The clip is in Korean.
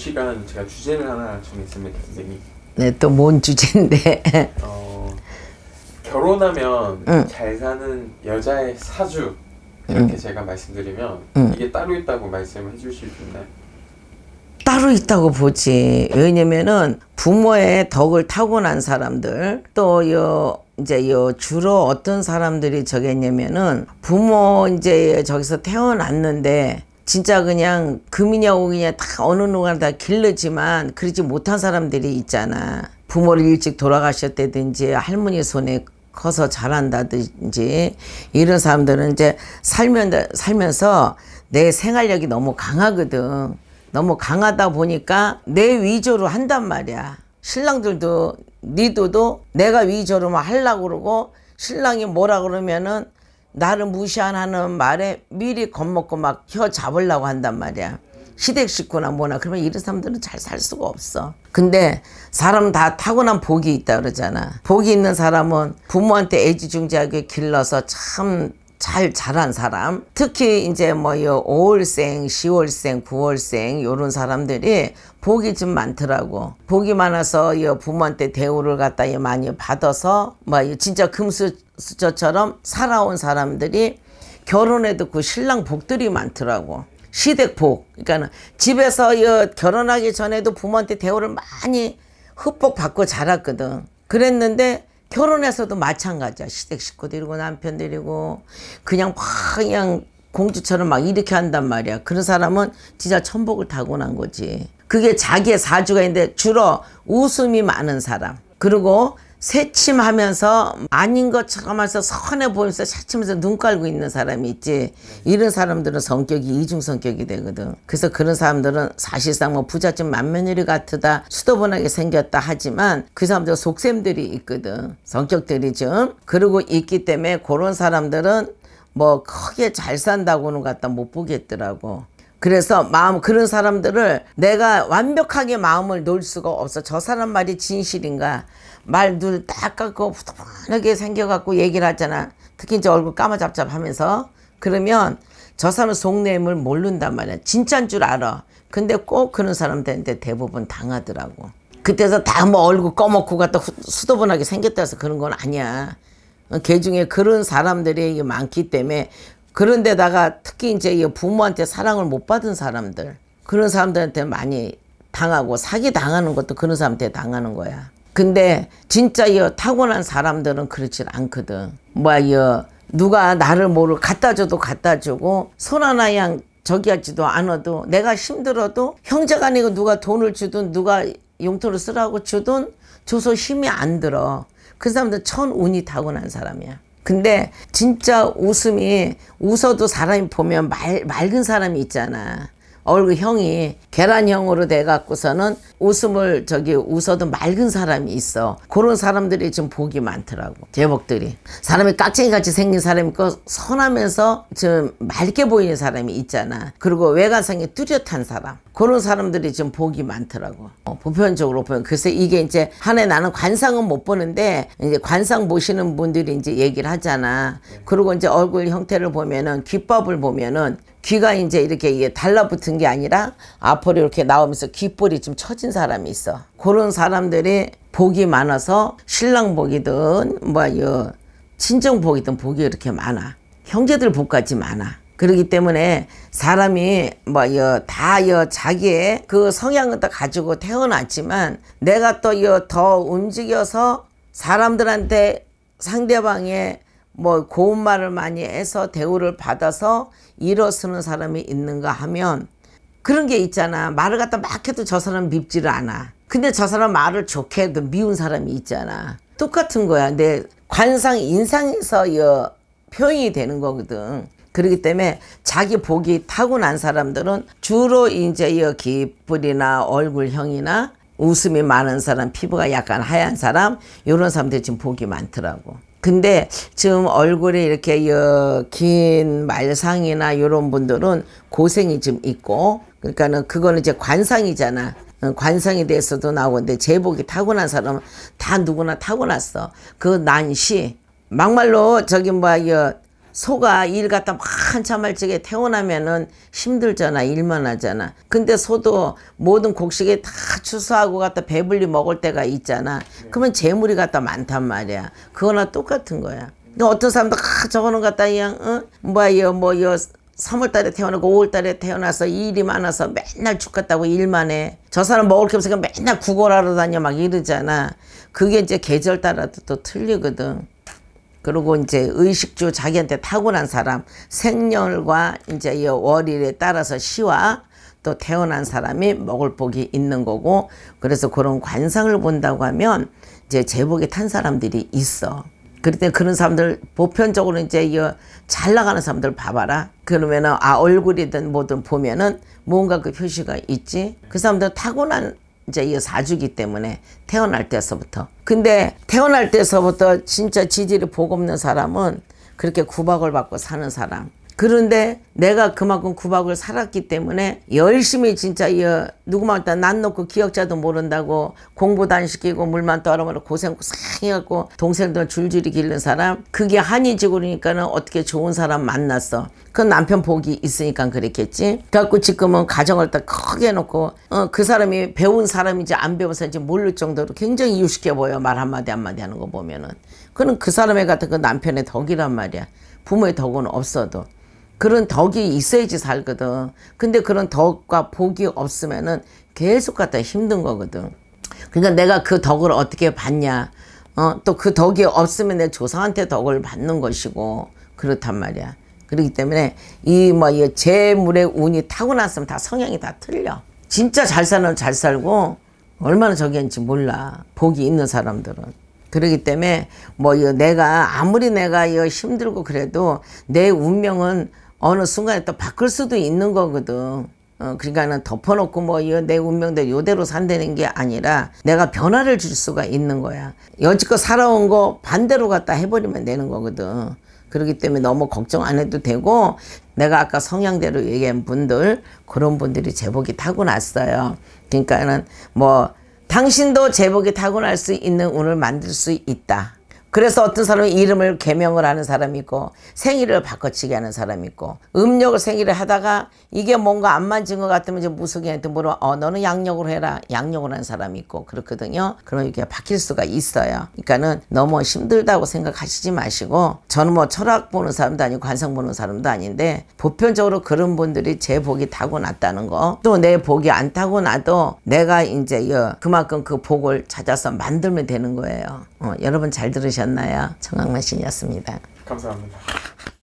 시간 제가 주제를 하나 정했습니다, 선생님. 네, 또 뭔 주제인데? 어, 결혼하면 응. 잘 사는 여자의 사주 이렇게 응. 제가 말씀드리면 응. 이게 따로 있다고 말씀해 주실 수 있나요? 따로 있다고 보지. 왜냐면은 부모의 덕을 타고난 사람들 또 요 이제 요 주로 어떤 사람들이 저겠냐면은 부모 이제 저기서 태어났는데 진짜 그냥 금이냐 오이냐 다 어느 누가 다 길르지만 그러지 못한 사람들이 있잖아. 부모를 일찍 돌아가셨다든지 할머니 손에 커서 자란다든지 이런 사람들은 이제 살면 살면서 내 생활력이 너무 강하거든. 너무 강하다 보니까 내 위조로 한단 말이야. 신랑들도 니도도 내가 위조로만 하려고 그러고 신랑이 뭐라 그러면은 나를 무시하는 말에 미리 겁먹고 막 혀 잡으려고 한단 말이야. 시댁 식구나 뭐나 그러면 이런 사람들은 잘 살 수가 없어. 근데 사람 다 타고난 복이 있다 그러잖아. 복이 있는 사람은 부모한테 애지중지하게 길러서 참잘 자란 사람 특히 이제 뭐요 5월생 10월생 9월생 요런 사람들이 복이 좀 많더라고 복이 많아서 요 부모한테 대우를 갖다 요 많이 받아서 뭐 진짜 금수저처럼 살아온 사람들이 결혼해도 그 신랑 복들이 많더라고 시댁복 그러니까는 집에서 요 결혼하기 전에도 부모한테 대우를 많이 흑뻑 받고 자랐거든 그랬는데 결혼해서도 마찬가지야. 시댁 식구들이고 남편들이고 그냥 막 그냥 공주처럼 막 이렇게 한단 말이야. 그런 사람은 진짜 천복을 타고난 거지. 그게 자기의 사주가 있는데 주로 웃음이 많은 사람. 그리고 새침하면서 아닌 것처럼 하면서 선해 보이면서 새침해서 눈 깔고 있는 사람이 있지 이런 사람들은 성격이 이중 성격이 되거든 그래서 그런 사람들은 사실상 뭐 부잣집 만면일이 같으다 수도분하게 생겼다 하지만 그 사람들 속셈들이 있거든 성격들이 좀 그러고 있기 때문에 그런 사람들은 뭐 크게 잘 산다고는 갖다 못 보겠더라고 그래서 마음 그런 사람들을 내가 완벽하게 마음을 놓을 수가 없어. 저 사람 말이 진실인가? 말 눈딱 깎고 푸드푸하게 생겨갖고 얘기를 하잖아. 특히 이제 얼굴 까마잡잡하면서 그러면 저 사람 속내임을 모른단 말이야. 진짜인 줄 알아. 근데 꼭 그런 사람들한테 대부분 당하더라고. 그때서 다 뭐 얼굴 꺼먹고 갖다 수도분하게 생겼다 해서 그런 건 아니야. 어, 개 중에 그런 사람들이 많기 때문에 그런데다가 특히 이제 부모한테 사랑을 못 받은 사람들 네. 그런 사람들한테 많이 당하고 사기 당하는 것도 그런 사람한테 당하는 거야. 근데 진짜 이 타고난 사람들은 그렇지 않거든. 뭐이 누가 나를 모를 갖다 줘도 갖다 주고 손 하나 양 저기 하지도 않아도 내가 힘들어도 형제가 아니고 누가 돈을 주든 누가 용돈을 쓰라고 주든 줘서 힘이 안 들어. 그 사람들 천 운이 타고난 사람이야. 근데 진짜 웃음이 웃어도 사람이 보면 말, 맑은 사람이 있잖아. 얼굴형이 그 계란형으로 돼갖고서는 웃음을 저기 웃어도 맑은 사람이 있어. 그런 사람들이 좀 복이 많더라고. 제목들이 사람이 깍쟁이같이 생긴 사람이 있고 그 선하면서 좀 맑게 보이는 사람이 있잖아. 그리고 외관상이 뚜렷한 사람. 그런 사람들이 좀 복이 많더라고. 어, 보편적으로 보면. 글쎄 이게 이제 한해 나는 관상은 못 보는데 이제 관상 보시는 분들이 이제 얘기를 하잖아. 그리고 이제 얼굴 형태를 보면은 귓밥을 보면은 귀가 이제 이렇게 이게 달라붙은 게 아니라 앞으로 이렇게 나오면서 귓볼이 좀 처진 사람이 있어. 그런 사람들이 복이 많아서 신랑 복이든 뭐요 친정 복이든 복이 이렇게 많아. 형제들 복까지 많아. 그러기 때문에 사람이 뭐여다여 자기의 그성향을다 가지고 태어났지만 내가 또여더 움직여서 사람들한테 상대방의 뭐 고운 말을 많이 해서 대우를 받아서 일어서는 사람이 있는가 하면 그런 게 있잖아. 말을 갖다 막 해도 저 사람 밉지를 않아. 근데 저 사람 말을 좋게 해도 미운 사람이 있잖아. 똑같은 거야. 내 관상 인상에서 여 표현이 되는 거거든. 그렇기 때문에 자기 복이 타고난 사람들은 주로 이제 여 기뿔이나 얼굴형이나 웃음이 많은 사람, 피부가 약간 하얀 사람 이런 사람들이 지금 복이 많더라고. 근데 지금 얼굴에 이렇게 긴 말상이나 이런 분들은 고생이 좀 있고 그러니까는 그거는 이제 관상이잖아. 어, 관상에 대해서도 나오는데 제복이 타고난 사람은 다 누구나 타고났어. 그 난시 막말로 저기 뭐야 소가 일 갖다 한참 할 적에 태어나면은 힘들잖아 일만 하잖아 근데 소도 모든 곡식에 다 추수하고 갖다 배불리 먹을 때가 있잖아 그러면 재물이 갖다 많단 말이야 그거나 똑같은 거야 근데 어떤 사람도 아, 저거는 갖다 그냥 어? 뭐야 뭐야 3월달에 태어나고 5월달에 태어나서 일이 많아서 맨날 죽겠다고 일만 해. 저 사람 먹을 게 없으니까 맨날 구걸하러 다녀 막 이러잖아. 그게 이제 계절 따라도 또 틀리거든. 그리고 이제 의식주 자기한테 타고난 사람 생년과 이제 이 월일에 따라서 시와 또 태어난 사람이 먹을 복이 있는 거고 그래서 그런 관상을 본다고 하면 이제 제복에탄 사람들이 있어. 그럴 때 그런 사람들 보편적으로 이제 이잘 나가는 사람들 봐봐라. 그러면은 아 얼굴이든 뭐든 보면은 뭔가 그 표시가 있지. 그 사람들 타고난 이제 이거 사주기 때문에 태어날 때서부터. 근데 태어날 때서부터 진짜 지지를 복 없는 사람은 그렇게 구박을 받고 사는 사람. 그런데 내가 그만큼 구박을 살았기 때문에 열심히 진짜 어, 누구만 말난 놓고 기억자도 모른다고 공부도 안 시키고 물만 떠라으로 고생 하 고생해갖고 동생들 줄줄이 기른 사람 그게 한이지 그러니까는 어떻게 좋은 사람 만났어 그 남편 복이 있으니까 그랬겠지 그래갖고 지금은 가정을 딱 크게 놓고 어, 그 사람이 배운 사람인지 안 배운 사람인지 모를 정도로 굉장히 이 유식해 보여 말 한마디 한마디 하는 거 보면은 그는 그 사람의 같은 그 남편의 덕이란 말이야 부모의 덕은 없어도 그런 덕이 있어야지 살거든. 근데 그런 덕과 복이 없으면은 계속 갖다 힘든 거거든. 그러니까 내가 그 덕을 어떻게 받냐. 어, 또 그 덕이 없으면 내 조상한테 덕을 받는 것이고 그렇단 말이야. 그렇기 때문에 이 뭐이 뭐 재물의 운이 타고났으면 다 성향이 다 틀려. 진짜 잘 사는 잘 살고 얼마나 저기인지 몰라. 복이 있는 사람들은. 그러기 때문에 뭐 내가 아무리 내가 힘들고 그래도 내 운명은 어느 순간에 또 바꿀 수도 있는 거거든. 어, 그러니까는 덮어놓고 뭐, 내 운명대로 요대로 산다는 게 아니라 내가 변화를 줄 수가 있는 거야. 여지껏 살아온 거 반대로 갖다 해버리면 되는 거거든. 그렇기 때문에 너무 걱정 안 해도 되고, 내가 아까 성향대로 얘기한 분들, 그런 분들이 제복이 타고났어요. 그러니까는 뭐, 당신도 제복이 타고날 수 있는 운을 만들 수 있다. 그래서 어떤 사람은 이름을 개명을 하는 사람이 있고 생일을 바꿔치기 하는 사람이 있고 음력을 생일을 하다가 이게 뭔가 안 만진 것 같으면 이제 무속인한테 물어 어 너는 양력으로 해라 양력을 하는 사람이 있고 그렇거든요 그럼 이게 바뀔 수가 있어요 그러니까는 너무 힘들다고 생각하시지 마시고 저는 뭐 철학 보는 사람도 아니고 관상 보는 사람도 아닌데 보편적으로 그런 분들이 제 복이 타고났다는 거 또 내 복이 안 타고나도 내가 이제 그만큼 그 복을 찾아서 만들면 되는 거예요 어, 여러분 잘 들으셨죠? 들셨나요 정학만 신이었습니다. 감사합니다.